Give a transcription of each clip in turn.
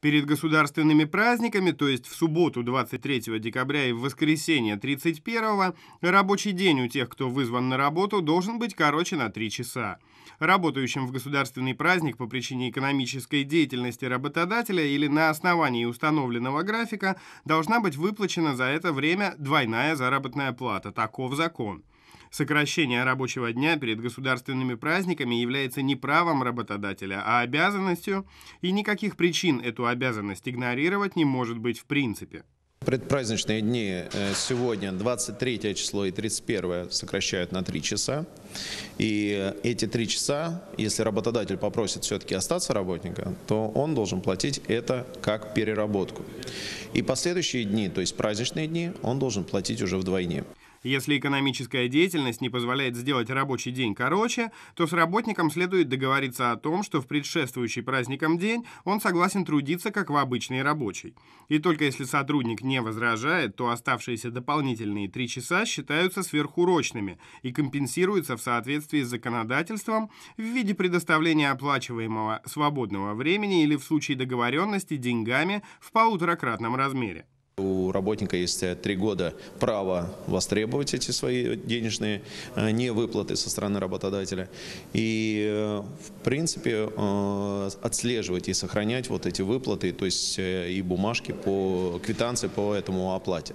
Перед государственными праздниками, то есть в субботу 23 декабря и в воскресенье 31, рабочий день у тех, кто вызван на работу, должен быть короче на 3 часа. Работающим в государственный праздник по причине экономической деятельности работодателя или на основании установленного графика должна быть выплачена за это время двойная заработная плата. Таков закон. Сокращение рабочего дня перед государственными праздниками является не правом работодателя, а обязанностью, и никаких причин эту обязанность игнорировать не может быть в принципе. Предпраздничные дни э, сегодня 23 число и 31 сокращают на 3 часа. И эти 3 часа, если работодатель попросит все-таки остаться работника, то он должен платить это как переработку. И последующие дни, то есть праздничные дни, он должен платить уже вдвойне. Если экономическая деятельность не позволяет сделать рабочий день короче, то с работником следует договориться о том, что в предшествующий праздником день он согласен трудиться как в обычный рабочий. И только если сотрудник не возражает, то оставшиеся дополнительные три часа считаются сверхурочными и компенсируются в соответствии с законодательством в виде предоставления оплачиваемого свободного времени или в случае договоренности деньгами в полуторакратном размере. У работника есть э, три года права востребовать эти свои денежные э, невыплаты со стороны работодателя. И, э, в принципе, отслеживать и сохранять вот эти выплаты, то есть и бумажки по квитанции по этому оплате.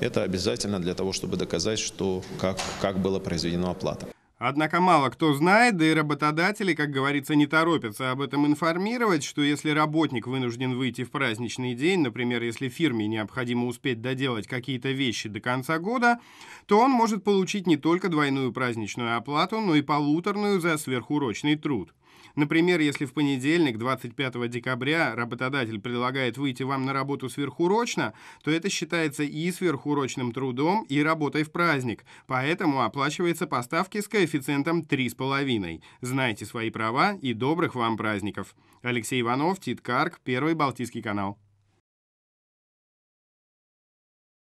Это обязательно для того, чтобы доказать, что как, как была произведена оплата. Однако мало кто знает, да и работодатели, как говорится, не торопятся об этом информировать, что если работник вынужден выйти в праздничный день, например, если фирме необходимо успеть доделать какие-то вещи до конца года, то он может получить не только двойную праздничную оплату, но и полуторную за сверхурочный труд. Например, если в понедельник, 25 декабря, работодатель предлагает выйти вам на работу сверхурочно, то это считается и сверхурочным трудом, и работой в праздник, поэтому оплачивается по ставке с коэффициентом 3,5. Знайте свои права и добрых вам праздников. Алексей Иванов, Тит Карк, Первый Балтийский канал.